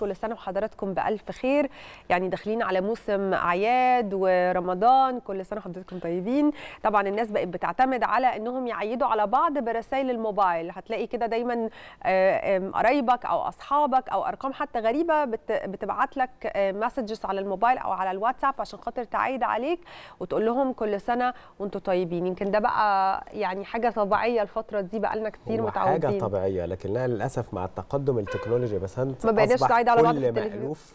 كل سنة وحضراتكم بألف خير يعني داخلين على موسم أعياد ورمضان كل سنة وحضراتكم طيبين طبعا الناس بقت بتعتمد على أنهم يعيدوا على بعض برسائل الموبايل هتلاقي كده دايما آه، قرايبك أو أصحابك أو أرقام حتى غريبة بتبعت لك مسجز آه، على الموبايل أو على الواتساب عشان خاطر تعيد عليك وتقول لهم كل سنة وأنتوا طيبين يمكن ده بقى يعني حاجة طبيعية الفترة دي بقى لنا كتير متعودين حاجة طبيعية لكنها للأسف مع التقدم التكنولوجي بس ما بقيناش بعيد على بعض كل مألوف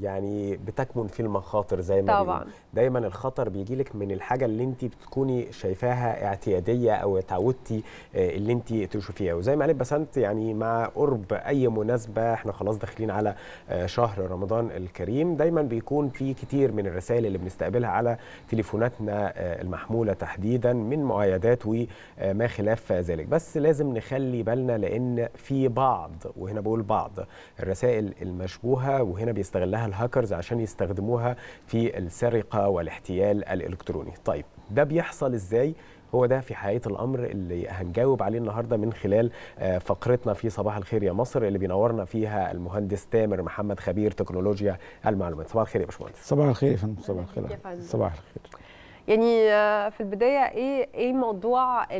يعني بتكمن فيه المخاطر زي ما طبعا دايما الخطر بيجي لك من الحاجه اللي انت بتكوني شايفاها اعتياديه او اتعودتي آه، اللي انت تشوفيها وزي ما قالت بسنت يعني مع قرب اي مناسبه احنا خلاص داخلين على آه، شهر رمضان الكريم دايما بيكون في كتير من الرسائل اللي بنستقبلها على تليفوناتنا آه، المحموله تحديدا من معايدات وما خلاف ذلك بس لازم نخلي بالنا لان في بعض وهنا بقول بعض الرسائل المشبوهه وهنا بيستغلها الهاكرز عشان يستخدموها في السرقه والاحتيال الالكتروني طيب ده بيحصل ازاي هو ده في حقيقه الامر اللي هنجاوب عليه النهارده من خلال آه، فقرتنا في صباح الخير يا مصر اللي بينورنا فيها المهندس تامر محمد خبير تكنولوجيا المعلومات صباح الخير يا باشمهندس صباح الخير يا فندم صباح الخير صباح الخير يعني آه، في البدايه ايه ايه موضوع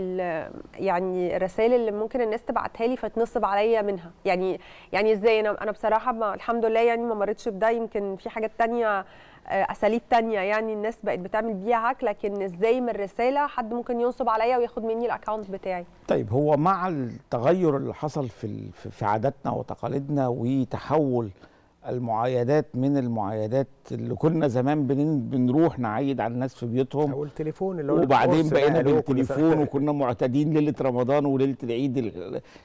يعني الرسائل اللي ممكن الناس تبعتها لي فتنصب عليا منها يعني يعني ازاي انا انا بصراحه ما الحمد لله يعني ما مرتش بده يمكن في حاجات تانية آه، اساليب تانية يعني الناس بقت بتعمل بيها هاك لكن ازاي من الرساله حد ممكن ينصب عليا وياخد مني الاكونت بتاعي طيب هو مع التغير اللي حصل في في عاداتنا وتقاليدنا وتحول المعايدات من المعايدات اللي كنا زمان بنروح نعيد على الناس في بيوتهم او التليفون اللي هو وبعدين بقينا بالتليفون وكنا معتادين ليله رمضان وليله العيد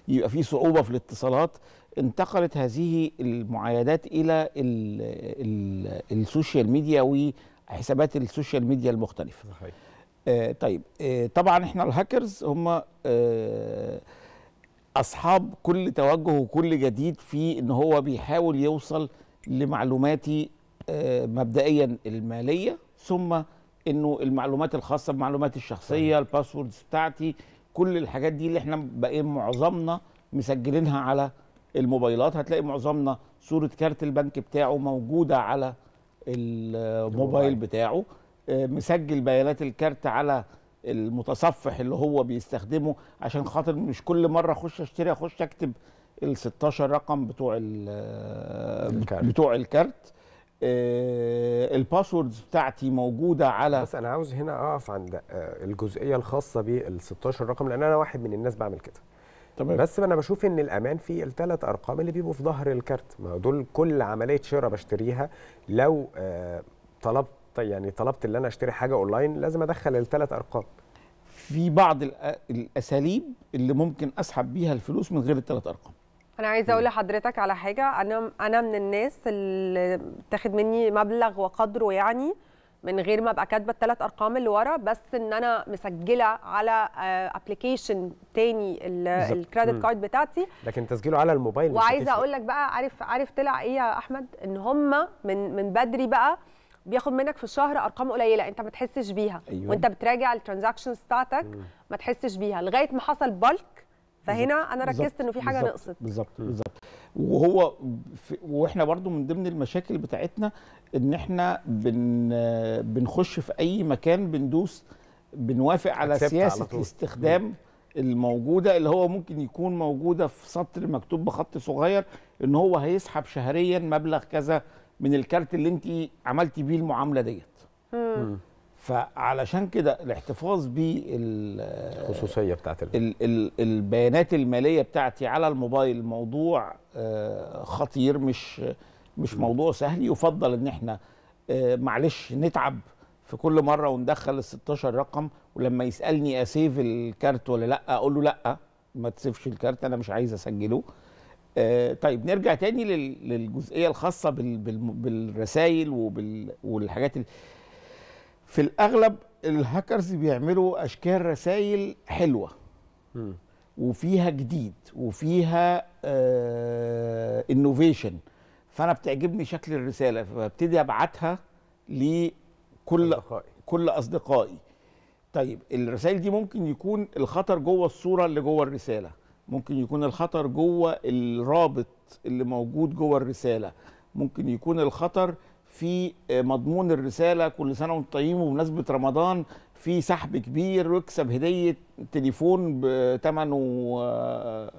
يبقى في صعوبه في الاتصالات انتقلت هذه المعايدات الى الـ الـ السوشيال ميديا وحسابات السوشيال ميديا المختلفه صحيح آه طيب آه طبعا احنا الهاكرز هم آه اصحاب كل توجه وكل جديد في ان هو بيحاول يوصل لمعلوماتي آه، مبدئيا الماليه ثم انه المعلومات الخاصه بمعلوماتي الشخصيه الباسوردز بتاعتي كل الحاجات دي اللي احنا بقينا معظمنا مسجلينها على الموبايلات هتلاقي معظمنا صوره كارت البنك بتاعه موجوده على آه، الموبايل بتاعه آه، مسجل بيانات الكارت على المتصفح اللي هو بيستخدمه عشان خاطر مش كل مره اخش اشتري اخش اكتب ال 16 رقم بتوع الكارت. بتوع الكارت آه الباسوردز بتاعتي موجوده على بس انا عاوز هنا اقف عند آه، الجزئيه الخاصه بال 16 رقم لان انا واحد من الناس بعمل كده تمام بس انا بشوف ان الامان في الثلاث ارقام اللي بيبقوا في ظهر الكارت ما دول كل عمليه شراء بشتريها لو آه، طلبت يعني طلبت ان انا اشتري حاجه اونلاين لازم ادخل الثلاث ارقام في بعض الاساليب اللي ممكن اسحب بيها الفلوس من غير الثلاث ارقام انا عايزه اقول لحضرتك على حاجه انا انا من الناس اللي تاخد مني مبلغ وقدره يعني من غير ما ابقى كاتبه الثلاث ارقام اللي ورا بس ان انا مسجله على ابلكيشن آه، تاني الكريدت كارد بتاعتي لكن تسجيله على الموبايل وعايزه اقول لك بقى عارف عارف طلع ايه يا احمد ان هم من من بدري بقى بياخد منك في الشهر ارقام قليله انت ما تحسش بيها أيوة. وانت بتراجع الترانزاكشنز بتاعتك ما تحسش بيها لغايه ما حصل بلك فهنا انا ركزت انه في حاجه نقصت بالظبط بالظبط وهو واحنا برضو من ضمن المشاكل بتاعتنا ان احنا بن بنخش في اي مكان بندوس بنوافق على سياسه على الاستخدام الموجوده اللي هو ممكن يكون موجوده في سطر مكتوب بخط صغير ان هو هيسحب شهريا مبلغ كذا من الكارت اللي انت عملتي بيه المعامله ديت فعلشان كده الاحتفاظ بالخصوصيه بتاعت الـ الـ البيانات الماليه بتاعتي على الموبايل موضوع آه، خطير مش مش موضوع سهل يفضل ان احنا آه، معلش نتعب في كل مره وندخل ال 16 رقم ولما يسالني اسيف الكارت ولا لا اقول له لا ما تسيفش الكارت انا مش عايز اسجله آه، طيب نرجع تاني للجزئيه الخاصه بالرسائل والحاجات في الاغلب الهاكرز بيعملوا اشكال رسائل حلوه وفيها جديد وفيها انوفيشن آه، فانا بتعجبني شكل الرساله فببتدي ابعتها لكل أصدقائي. كل اصدقائي طيب الرسائل دي ممكن يكون الخطر جوه الصوره اللي جوه الرساله ممكن يكون الخطر جوه الرابط اللي موجود جوه الرساله ممكن يكون الخطر في آه، مضمون الرساله كل سنه وانتم طيبين وبمناسبه رمضان في سحب كبير ويكسب هديه تليفون بثمنه آه،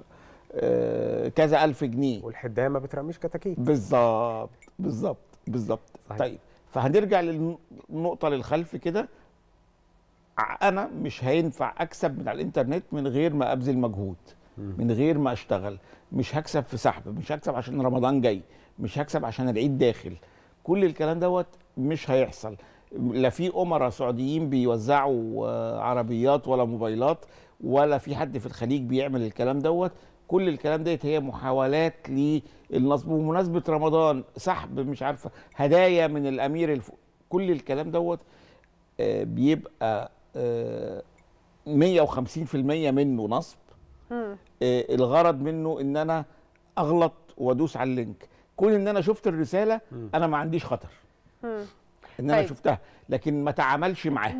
آه، كذا الف جنيه والحدايه ما بترميش كتاكيت بالظبط بالظبط بالظبط طيب. طيب فهنرجع للنقطه للخلف كده انا مش هينفع اكسب من على الانترنت من غير ما ابذل مجهود من غير ما اشتغل مش هكسب في سحب مش هكسب عشان رمضان جاي مش هكسب عشان العيد داخل كل الكلام دوت مش هيحصل لا في امراء سعوديين بيوزعوا آه، عربيات ولا موبايلات ولا في حد في الخليج بيعمل الكلام دوت كل الكلام ديت هي محاولات للنصب ومناسبه رمضان سحب مش عارفه هدايا من الامير الف... كل الكلام دوت آه، بيبقى 150% آه، منه نصب آه، الغرض منه ان انا اغلط وادوس على اللينك كون ان انا شفت الرساله انا ما عنديش خطر ان انا طيب. شفتها لكن ما تعاملش معاها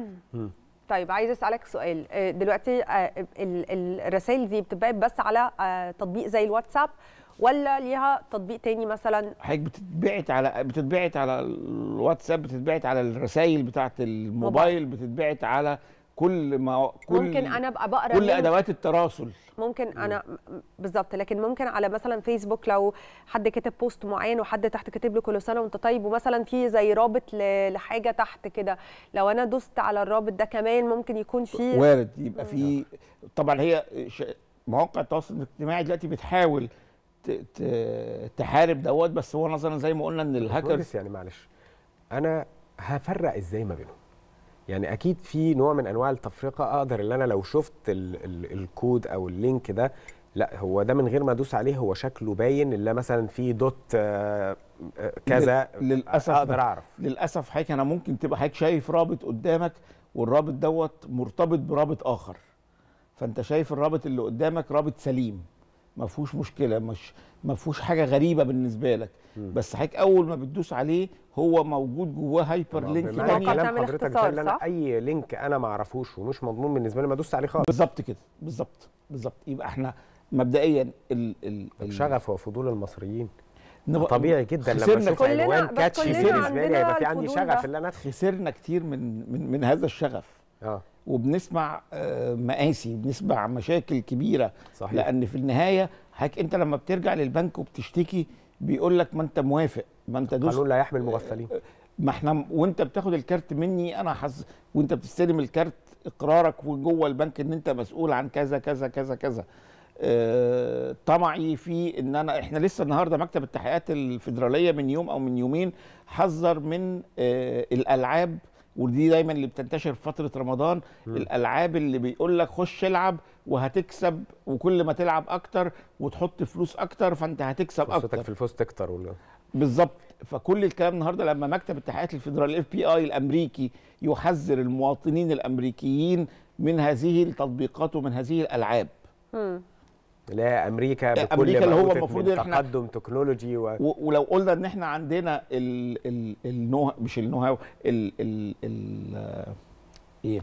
طيب عايز اسالك سؤال آه، دلوقتي آه، الرسائل دي بتبقى بس على تطبيق زي الواتساب ولا ليها تطبيق تاني مثلا حضرتك بتتبعت على بتتبعت على الواتساب بتتبعت على الرسائل بتاعه الموبايل بتتبعت على كل ما كل ممكن انا ابقى بقرا كل ادوات التراسل ممكن انا بالظبط لكن ممكن على مثلا فيسبوك لو حد كتب بوست معين وحد تحت كاتب له كل سنه وانت طيب ومثلا في زي رابط لحاجه تحت كده لو انا دوست على الرابط ده كمان ممكن يكون في وارد يبقى في طبعا هي مواقع التواصل الاجتماعي دلوقتي بتحاول تحارب دوت بس هو نظرا زي ما قلنا ان الهاكرز يعني معلش انا هفرق ازاي ما بينهم يعني اكيد في نوع من انواع التفرقه اقدر ان انا لو شفت الـ الـ الكود او اللينك ده لا هو ده من غير ما ادوس عليه هو شكله باين الا مثلا في دوت آه، آه، كذا للاسف اقدر اعرف للاسف حضرتك انا ممكن تبقى حضرتك شايف رابط قدامك والرابط دوت مرتبط برابط اخر فانت شايف الرابط اللي قدامك رابط سليم ما فيهوش مشكله مش ما فيهوش حاجه غريبه بالنسبه لك م. بس حضرتك اول ما بتدوس عليه هو موجود جواه هايبر لينك تاني كلام حضرتك ان انا اي لينك انا ما اعرفوش ومش مضمون بالنسبه لي ما ادوس عليه خالص بالظبط كده بالظبط بالظبط يبقى احنا مبدئيا ال ال الشغف وفضول المصريين نب... طبيعي جدا لما اشوف الوان كاتشي بالنسبه لي هيبقى في عندي شغف اللي انا خسرنا كتير من من من هذا الشغف اه وبنسمع آه، مقاسي وبنسمع مشاكل كبيره صحيح. لان في النهايه حضرتك انت لما بترجع للبنك وبتشتكي بيقول لك ما انت موافق ما انت دوس قانون لا يحمل مغفلين آه، آه، ما احنا وانت بتاخد الكارت مني انا حز وانت بتستلم الكارت اقرارك وجوه البنك ان انت مسؤول عن كذا كذا كذا كذا اه طمعي في ان انا احنا لسه النهارده مكتب التحقيقات الفدراليه من يوم او من يومين حذر من اه الالعاب ودي دايما اللي بتنتشر في فتره رمضان م. الالعاب اللي بيقول لك خش العب وهتكسب وكل ما تلعب اكتر وتحط فلوس اكتر فانت هتكسب اكتر فرصتك في الفوز تكتر ولا بالظبط فكل الكلام النهارده لما مكتب التحقيقات الفيدرالي اف بي اي الامريكي يحذر المواطنين الامريكيين من هذه التطبيقات ومن هذه الالعاب م. لا امريكا بكل امريكا اللي هو المفروض ان احنا تقدم تكنولوجي و... و... ولو قلنا ان احنا عندنا ال... ال... النو مش النو هاو ال... ال... ال... ايه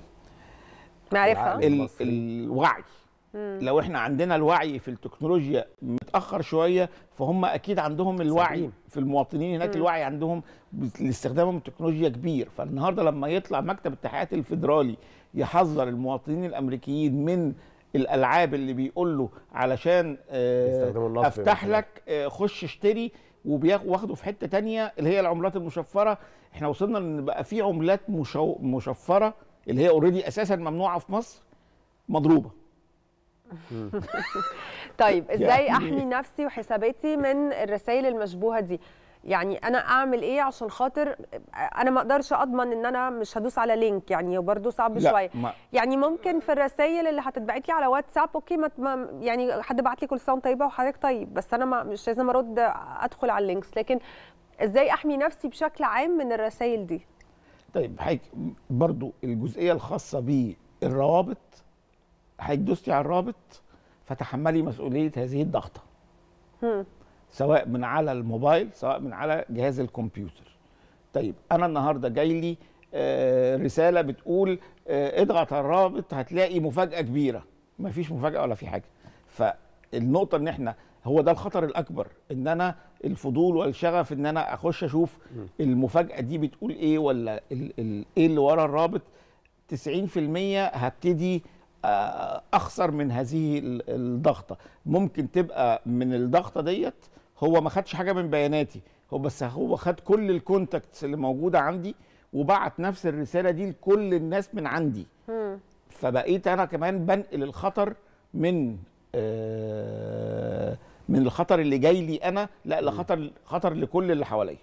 معرفه ال... الوعي مم. لو احنا عندنا الوعي في التكنولوجيا متاخر شويه فهم اكيد عندهم الوعي سبيل. في المواطنين هناك مم. الوعي عندهم لاستخدامهم التكنولوجيا كبير فالنهارده لما يطلع مكتب التحقيقات الفيدرالي يحذر المواطنين الامريكيين من الالعاب اللي بيقول له علشان آه، افتح لك آه، خش اشتري وبياخده في حته تانية اللي هي العملات المشفره احنا وصلنا ان بقى في عملات مشو... مشفره اللي هي اوريدي اساسا ممنوعه في مصر مضروبه طيب ازاي يعني احمي نفسي وحساباتي من الرسائل المشبوهه دي يعني انا اعمل ايه عشان خاطر انا ما اقدرش اضمن ان انا مش هدوس على لينك يعني وبرده صعب شويه ما... يعني ممكن في الرسائل اللي هتتبعت لي على واتساب اوكي ما يعني حد بعت لي كل سنه طيبه وحضرتك طيب بس انا ما مش لازم ارد ادخل على اللينكس لكن ازاي احمي نفسي بشكل عام من الرسائل دي طيب حضرتك برضو الجزئيه الخاصه بالروابط حضرتك دوستي على الرابط فتحملي مسؤوليه هذه الضغطه سواء من على الموبايل سواء من على جهاز الكمبيوتر طيب انا النهارده جاي لي آه، رساله بتقول آه، اضغط على الرابط هتلاقي مفاجاه كبيره مفيش مفاجاه ولا في حاجه فالنقطه ان احنا هو ده الخطر الاكبر ان انا الفضول والشغف ان انا اخش اشوف المفاجاه دي بتقول ايه ولا ايه اللي ورا الرابط 90% هبتدي آه، اخسر من هذه الضغطه ممكن تبقى من الضغطه ديت هو ما خدش حاجه من بياناتي هو بس هو خد كل الكونتاكتس اللي موجوده عندي وبعت نفس الرساله دي لكل الناس من عندي فبقيت انا كمان بنقل الخطر من آه من الخطر اللي جاي لي انا لا لخطر خطر لكل اللي حواليا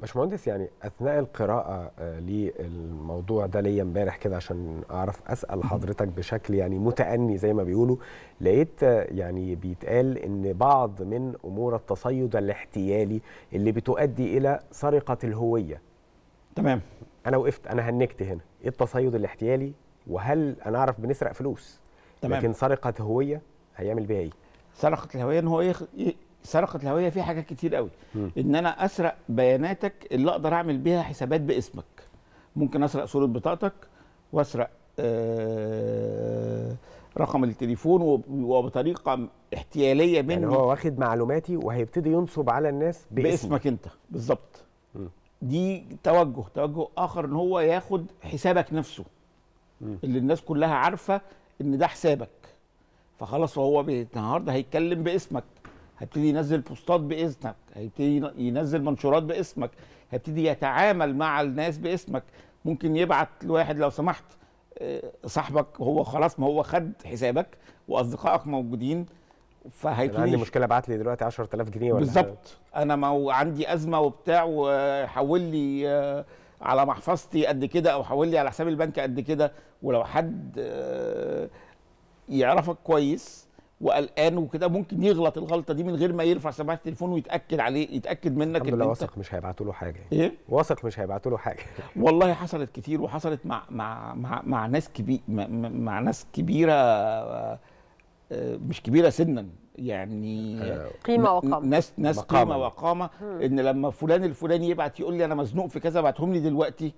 باشمهندس يعني اثناء القراءه آه، للموضوع ده ليا امبارح كده عشان اعرف اسال حضرتك بشكل يعني متاني زي ما بيقولوا لقيت آه، يعني بيتقال ان بعض من امور التصيد الاحتيالي اللي بتؤدي الى سرقه الهويه تمام انا وقفت انا هنكت هنا ايه التصيد الاحتيالي وهل انا اعرف بنسرق فلوس تمام. لكن سرقه هويه هيعمل بيها ايه سرقه الهويه ان هو سرقه الهويه فيها حاجات كتير قوي م. ان انا اسرق بياناتك اللي اقدر اعمل بيها حسابات باسمك ممكن اسرق صوره بطاقتك واسرق آه، رقم التليفون وبطريقه احتياليه منه يعني هو واخد معلوماتي وهيبتدي ينصب على الناس باسمك, باسمك انت بالظبط دي توجه توجه اخر ان هو ياخد حسابك نفسه م. اللي الناس كلها عارفه ان ده حسابك فخلاص وهو النهارده هيتكلم باسمك هيبتدي ينزل بوستات باسمك هيبتدي ينزل منشورات باسمك هيبتدي يتعامل مع الناس باسمك ممكن يبعت لواحد لو سمحت آه، صاحبك هو خلاص ما هو خد حسابك واصدقائك موجودين فهيبتدي انا عندي مشكله ابعت لي دلوقتي 10000 جنيه ولا بالظبط انا ما هو عندي ازمه وبتاع وحول لي آه، على محفظتي قد كده او حول لي على حساب البنك قد كده ولو حد آه، يعرفك كويس وقلقان وكده ممكن يغلط الغلطه دي من غير ما يرفع سماعه التليفون ويتاكد عليه يتاكد منك ان انت واثق مش هيبعتوا له حاجه يعني. ايه واثق مش هيبعتوا له حاجه والله حصلت كتير وحصلت مع مع مع, مع ناس كبير مع, مع ناس كبيره آه، مش كبيره سنا يعني آه، قيمه وقامه ناس ناس مقامة. قيمه وقامه ان لما فلان الفلاني يبعت يقول لي انا مزنوق في كذا بعتهم لي دلوقتي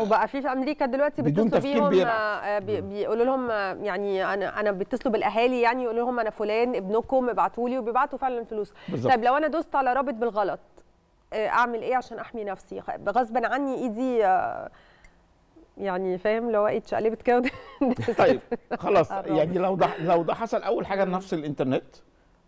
وبقى في في امريكا دلوقتي بيتصلوا بيهم آه، بي بيقولوا لهم آه، يعني انا انا بيتصلوا بالاهالي يعني يقولوا لهم انا فلان ابنكم ابعتوا لي وبيبعتوا فعلا فلوس بالزبط. طيب لو انا دوست على رابط بالغلط آه، اعمل ايه عشان احمي نفسي غصبا عني ايدي يعني فاهم لو ايه اتشقلبت كده طيب خلاص يعني لو ده لو ده حصل اول حاجه نفس الانترنت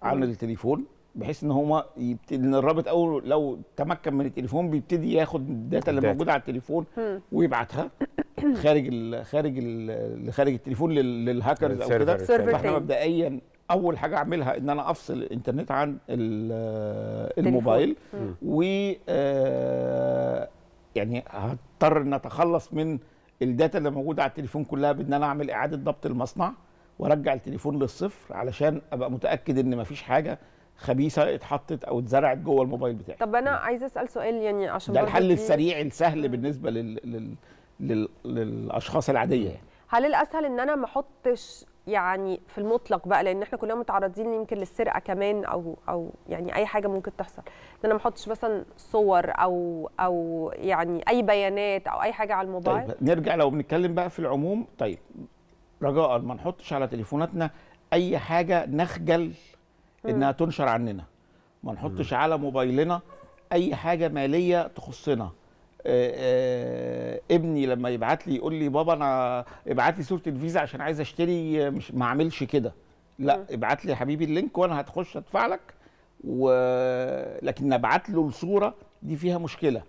عن التليفون بحيث ان هو يبتدي ان الرابط اول لو تمكن من التليفون بيبتدي ياخد الداتا اللي موجوده على التليفون ويبعتها خارج الـ خارج الـ خارج التليفون للهاكرز او كده فاحنا مبدئيا اول حاجه اعملها ان انا افصل الانترنت عن الموبايل و آه، يعني هضطر ان اتخلص من الداتا اللي موجوده على التليفون كلها بان انا اعمل اعاده ضبط المصنع وارجع التليفون للصفر علشان ابقى متاكد ان مفيش حاجه خبيثه اتحطت او اتزرعت جوه الموبايل بتاعي طب انا عايز اسال سؤال يعني عشان ده الحل السريع السهل بالنسبه لل... لل... لل... للاشخاص العاديه يعني. هل الاسهل ان انا ما احطش يعني في المطلق بقى لان احنا كلنا متعرضين يمكن للسرقه كمان او او يعني اي حاجه ممكن تحصل ان انا ما احطش مثلا صور او او يعني اي بيانات او اي حاجه على الموبايل طيب نرجع لو بنتكلم بقى في العموم طيب رجاء ما نحطش على تليفوناتنا اي حاجه نخجل انها تنشر عننا ما نحطش على موبايلنا اي حاجه ماليه تخصنا آآ آه، آآ آه، ابني لما يبعت لي يقول لي بابا انا ابعت لي صوره الفيزا عشان عايز اشتري مش ما اعملش كده لا ابعت لي يا حبيبي اللينك وانا هتخش ادفع لك و... لكن ابعت له الصوره دي فيها مشكله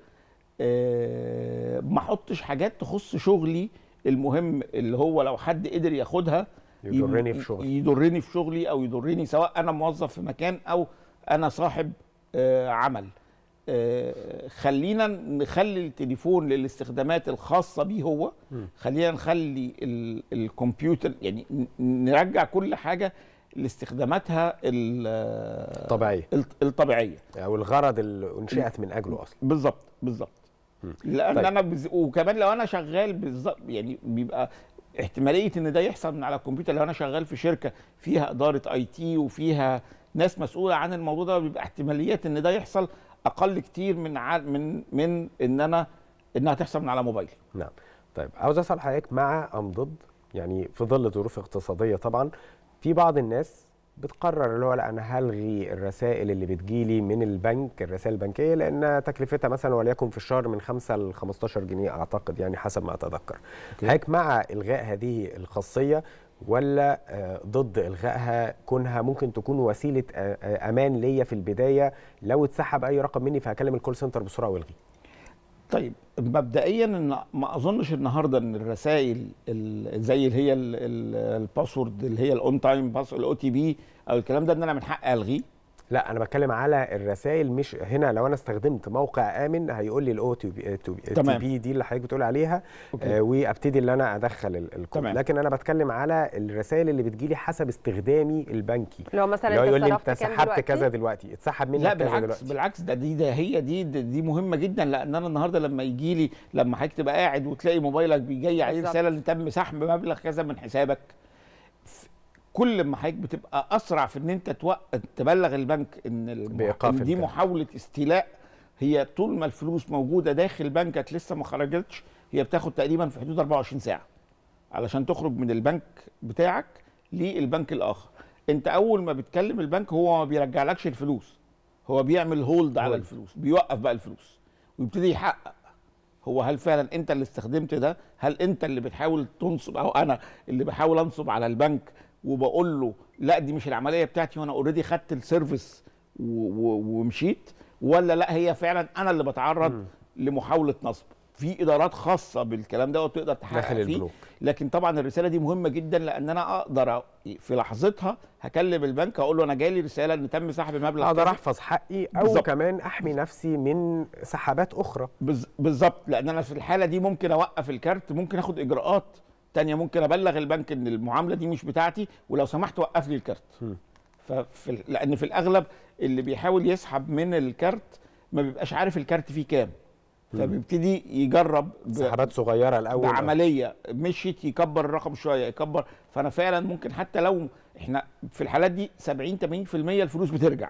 آه، ما احطش حاجات تخص شغلي المهم اللي هو لو حد قدر ياخدها يضرني في شغلي يضرني في شغلي او يضرني سواء انا موظف في مكان او انا صاحب آه، عمل آه، خلينا نخلي التليفون للاستخدامات الخاصه بيه هو خلينا نخلي الكمبيوتر يعني نرجع كل حاجه لاستخداماتها الطبيعيه الطبيعيه او الغرض اللي انشئت من اجله اصلا بالظبط بالظبط لان طيب. انا بز... وكمان لو انا شغال بالظبط يعني بيبقى احتماليه ان ده يحصل من على الكمبيوتر لو انا شغال في شركه فيها اداره اي تي وفيها ناس مسؤوله عن الموضوع ده بيبقى احتماليات ان ده يحصل اقل كتير من ع... من من ان انا انها تحصل من على موبايلي. نعم. طيب عاوز اسال حضرتك مع ام ضد يعني في ظل ظروف اقتصاديه طبعا في بعض الناس بتقرر اللي هو لا انا هلغي الرسائل اللي بتجيلي من البنك الرسائل البنكيه لان تكلفتها مثلا وليكن في الشهر من 5 ل 15 جنيه اعتقد يعني حسب ما اتذكر هيك مع الغاء هذه الخاصيه ولا آه، ضد الغائها كونها ممكن تكون وسيله آه، آه، امان ليا في البدايه لو اتسحب اي رقم مني فهكلم الكول سنتر بسرعه والغيه طيب مبدئيا ان ما اظنش النهارده ان الرسائل زي اللي هي الباسورد اللي هي الاون تايم باس الاو تي بي او الكلام ده ان انا من حقي الغيه لا انا بتكلم على الرسائل مش هنا لو انا استخدمت موقع امن هيقول لي الاو تي بي دي اللي حضرتك بتقول عليها آه وابتدي ان انا ادخل الكود تمام. لكن انا بتكلم على الرسائل اللي بتجي لي حسب استخدامي البنكي لو مثلا يقول لي انت سحبت كذا دلوقتي اتسحب منك لا بالعكس كذا دلوقتي. بالعكس ده دي ده هي دي دي مهمه جدا لان انا النهارده لما يجي لي لما حضرتك تبقى قاعد وتلاقي موبايلك بيجي عليه رساله ان تم سحب مبلغ كذا من حسابك كل ما حضرتك بتبقى اسرع في ان انت تبلغ البنك ان, المح... إن دي محاوله استيلاء هي طول ما الفلوس موجوده داخل بنكك لسه ما خرجتش هي بتاخد تقريبا في حدود 24 ساعه علشان تخرج من البنك بتاعك للبنك الاخر انت اول ما بتكلم البنك هو ما بيرجعلكش الفلوس هو بيعمل هولد على الفلوس بيوقف بقى الفلوس ويبتدي يحقق هو هل فعلا انت اللي استخدمت ده هل انت اللي بتحاول تنصب او انا اللي بحاول انصب على البنك وبقول له لا دي مش العمليه بتاعتي وانا اوريدي خدت السيرفيس ومشيت ولا لا هي فعلا انا اللي بتعرض م. لمحاوله نصب في ادارات خاصه بالكلام ده وتقدر تحقق فيه البلوك. لكن طبعا الرساله دي مهمه جدا لان انا اقدر في لحظتها هكلم البنك اقول له انا جالي رساله ان تم سحب مبلغ اقدر احفظ حقي او بالزبط. كمان احمي نفسي من سحبات اخرى بالظبط لان انا في الحاله دي ممكن اوقف الكارت ممكن اخد اجراءات الثانيه ممكن ابلغ البنك ان المعامله دي مش بتاعتي ولو سمحت وقف لي الكارت ففي لان في الاغلب اللي بيحاول يسحب من الكارت ما بيبقاش عارف الكارت فيه كام فبيبتدي يجرب سحبات صغيره الاول بعمليه مشيت يكبر الرقم شويه يكبر فانا فعلا ممكن حتى لو احنا في الحالات دي 70 80% الفلوس بترجع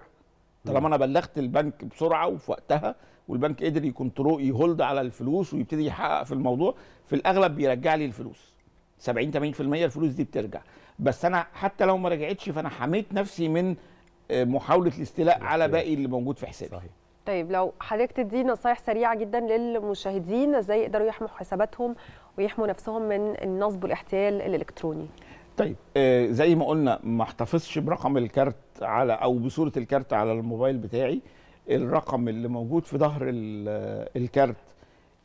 طالما انا بلغت البنك بسرعه وفي وقتها والبنك قدر يكونترول يهولد على الفلوس ويبتدي يحقق في الموضوع في الاغلب بيرجع لي الفلوس 70 80% الفلوس دي بترجع بس انا حتى لو ما رجعتش فانا حميت نفسي من آه، محاوله الاستيلاء على باقي اللي موجود في حسابي صحيح. طيب لو حضرتك تدي نصايح سريعه جدا للمشاهدين ازاي يقدروا يحموا حساباتهم ويحموا نفسهم من النصب والاحتيال الالكتروني طيب آه، زي ما قلنا ما احتفظش برقم الكارت على او بصوره الكارت على الموبايل بتاعي الرقم اللي موجود في ظهر آه، الكارت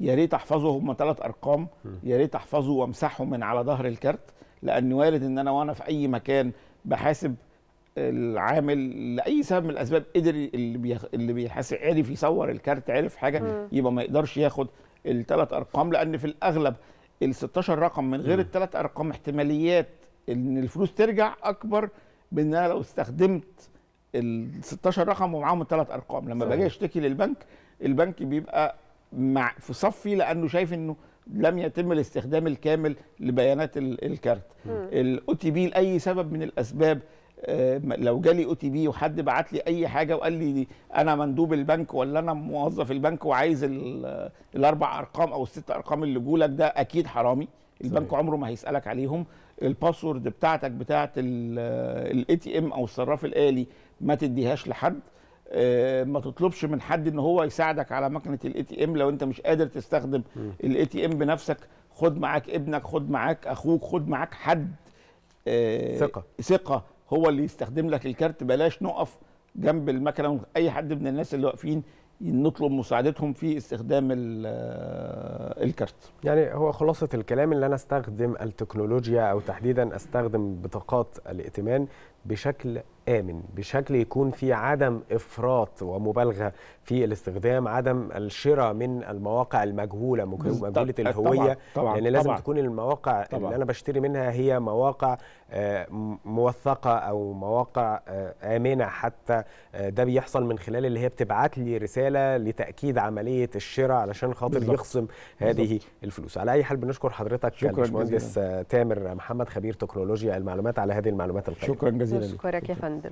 يا ريت احفظه هم ثلاث ارقام يا ريت احفظه وامسحه من على ظهر الكارت لان وارد ان انا وانا في اي مكان بحاسب العامل لاي سبب من الاسباب قدر اللي اللي بيحاسب عرف يصور الكارت عرف حاجه م. يبقى ما يقدرش ياخد الثلاث ارقام لان في الاغلب ال 16 رقم من غير الثلاث ارقام احتماليات ان الفلوس ترجع اكبر من انا لو استخدمت ال 16 رقم ومعاهم الثلاث ارقام لما باجي اشتكي للبنك البنك بيبقى مع في صفي لانه شايف انه لم يتم الاستخدام الكامل لبيانات الكارت الاو تي بي لاي سبب من الاسباب آه، لو جالي او تي بي وحد بعت لي اي حاجه وقال لي انا مندوب البنك ولا انا موظف البنك وعايز الاربع ارقام او الست ارقام اللي جولك ده اكيد حرامي البنك عمره ما هيسالك عليهم الباسورد بتاعتك بتاعت الاي تي ام او الصراف الالي ما تديهاش لحد آه، ما تطلبش من حد ان هو يساعدك على مكنه الاي تي ام لو انت مش قادر تستخدم الاي تي ام بنفسك خد معاك ابنك خد معاك اخوك خد معاك حد آه، ثقه ثقه هو اللي يستخدم لك الكارت بلاش نقف جنب المكنه اي حد من الناس اللي واقفين نطلب مساعدتهم في استخدام آه، الكارت يعني هو خلاصة الكلام اللي أنا استخدم التكنولوجيا أو تحديدا استخدم بطاقات الائتمان بشكل آمن بشكل يكون في عدم إفراط ومبالغة في الاستخدام عدم الشراء من المواقع المجهولة مجهولة الهوية طبعًا طبعًا يعني لازم طبعًا تكون المواقع طبعًا اللي أنا بشتري منها هي مواقع آه، موثقة أو مواقع آه، آمنة حتى آه، ده بيحصل من خلال اللي هي بتبعت لي رسالة لتأكيد عملية الشراء علشان خاطر يخصم هذه بالزبط. الفلوس على أي حال بنشكر حضرتك شكرا باشمهندس تامر محمد خبير تكنولوجيا المعلومات على هذه المعلومات القيمة شكرا جزيلا Teşekkür